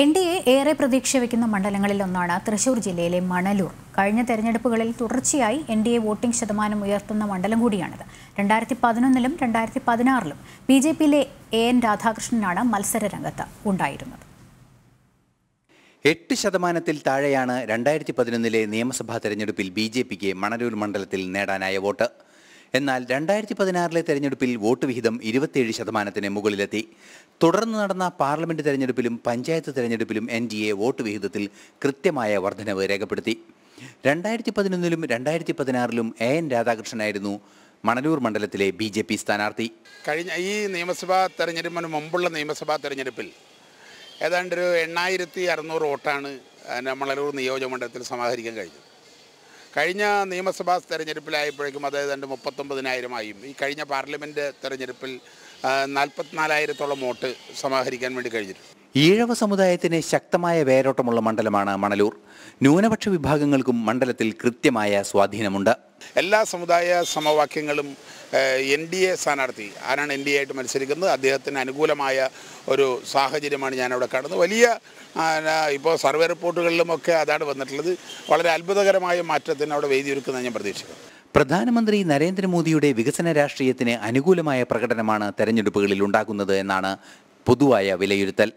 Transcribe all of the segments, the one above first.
N D A ഏറെ പ്രതീക്ഷ വയ്ക്കുന്ന മണ്ഡലങ്ങളിൽ ഒന്നാണ് തൃശൂർ ജില്ലയിലെ മണലൂർ കഴിഞ്ഞ തെരഞ്ഞെടുപ്പുകളിൽ തുടർച്ചയായി എൻ ഡി എ വോട്ടിംഗ് ശതമാനം ഉയർത്തുന്ന മണ്ഡലം കൂടിയാണിത് രണ്ടായിരത്തി പതിനൊന്നിലും രണ്ടായിരത്തി പതിനാറിലും ബി ജെ പിയിലെ എ എൻ രാധാകൃഷ്ണനാണ് മത്സര രംഗത്ത് ഉണ്ടായിരുന്നത് എട്ട് ശതമാനത്തിൽ താഴെയാണ് രണ്ടായിരത്തി പതിനൊന്നിലെ നിയമസഭാ തെരഞ്ഞെടുപ്പിൽ ബി ജെ പിക്ക് മണലൂർ മണ്ഡലത്തിൽ നേടാനായ വോട്ട് എന്നാൽ രണ്ടായിരത്തി പതിനാറിലെ തെരഞ്ഞെടുപ്പിൽ വോട്ട് വിഹിതം ഇരുപത്തിയേഴ് ശതമാനത്തിന് മുകളിലെത്തി തുടർന്ന് നടന്ന പാർലമെന്റ് തെരഞ്ഞെടുപ്പിലും പഞ്ചായത്ത് തെരഞ്ഞെടുപ്പിലും എൻ ഡി എ വോട്ട് വിഹിതത്തിൽ കൃത്യമായ വർധനവ് രേഖപ്പെടുത്തി രണ്ടായിരത്തി പതിനൊന്നിലും രണ്ടായിരത്തി പതിനാറിലും എ എൻ രാധാകൃഷ്ണനായിരുന്നു മണലൂർ മണ്ഡലത്തിലെ ബി ജെ പി സ്ഥാനാർത്ഥി കഴിഞ്ഞ ഈ നിയമസഭാ തെരഞ്ഞെടുപ്പിന് മുമ്പുള്ള നിയമസഭാ തെരഞ്ഞെടുപ്പിൽ ഏതാണ്ട് ഒരു എണ്ണായിരത്തി അറുന്നൂറ് വോട്ടാണ് മണലൂർ നിയോജക മണ്ഡലത്തിൽ സമാഹരിക്കാൻ കഴിഞ്ഞത് കഴിഞ്ഞ നിയമസഭാ തെരഞ്ഞെടുപ്പിലായപ്പോഴേക്കും അതായത് രണ്ട് മുപ്പത്തൊമ്പതിനായിരമായും ഈ കഴിഞ്ഞ പാർലമെൻറ്റ് തെരഞ്ഞെടുപ്പിൽ നാൽപ്പത്തിനാലായിരത്തോളം വോട്ട് സമാഹരിക്കാൻ വേണ്ടി കഴിഞ്ഞിട്ടുണ്ട് ഈഴവ സമുദായത്തിന് ശക്തമായ വേരോട്ടമുള്ള മണ്ഡലമാണ് മണലൂർ ന്യൂനപക്ഷ വിഭാഗങ്ങൾക്കും മണ്ഡലത്തിൽ കൃത്യമായ സ്വാധീനമുണ്ട് എല്ലാ സമുദായ സമവാക്യങ്ങളും എൻ ഡി എ സ്ഥാനാർത്ഥി ആരാണ് എൻ ഡി എ ആയിട്ട് മത്സരിക്കുന്നത് അദ്ദേഹത്തിന് അനുകൂലമായ ഒരു സാഹചര്യമാണ് ഞാനവിടെ കാണുന്നത് വലിയ ഇപ്പോൾ സർവേ റിപ്പോർട്ടുകളിലും ഒക്കെ അതാണ് വന്നിട്ടുള്ളത് വളരെ അത്ഭുതകരമായ മാറ്റത്തിന് അവിടെ വേദിയൊരുക്കുന്ന ഞാൻ പ്രതീക്ഷിക്കുന്നു പ്രധാനമന്ത്രി നരേന്ദ്രമോദിയുടെ വികസന രാഷ്ട്രീയത്തിന് അനുകൂലമായ പ്രകടനമാണ് തെരഞ്ഞെടുപ്പുകളിൽ ഉണ്ടാകുന്നത് എന്നാണ് പൊതുവായ വിലയിരുത്തൽ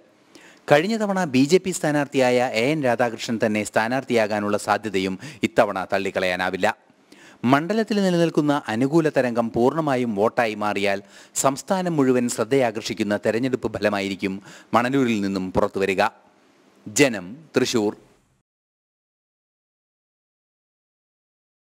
കഴിഞ്ഞ തവണ ബി ജെ പി സ്ഥാനാർത്ഥിയായ എ എൻ രാധാകൃഷ്ണൻ തന്നെ സ്ഥാനാർത്ഥിയാകാനുള്ള സാധ്യതയും ഇത്തവണ തള്ളിക്കളയാനാവില്ല മണ്ഡലത്തിൽ നിലനിൽക്കുന്ന അനുകൂല തരംഗം പൂർണ്ണമായും വോട്ടായി മാറിയാൽ സംസ്ഥാനം മുഴുവൻ ശ്രദ്ധയാകർഷിക്കുന്ന തെരഞ്ഞെടുപ്പ് ഫലമായിരിക്കും മണലൂരിൽ നിന്നും പുറത്തുവരിക ജനം തൃശൂർ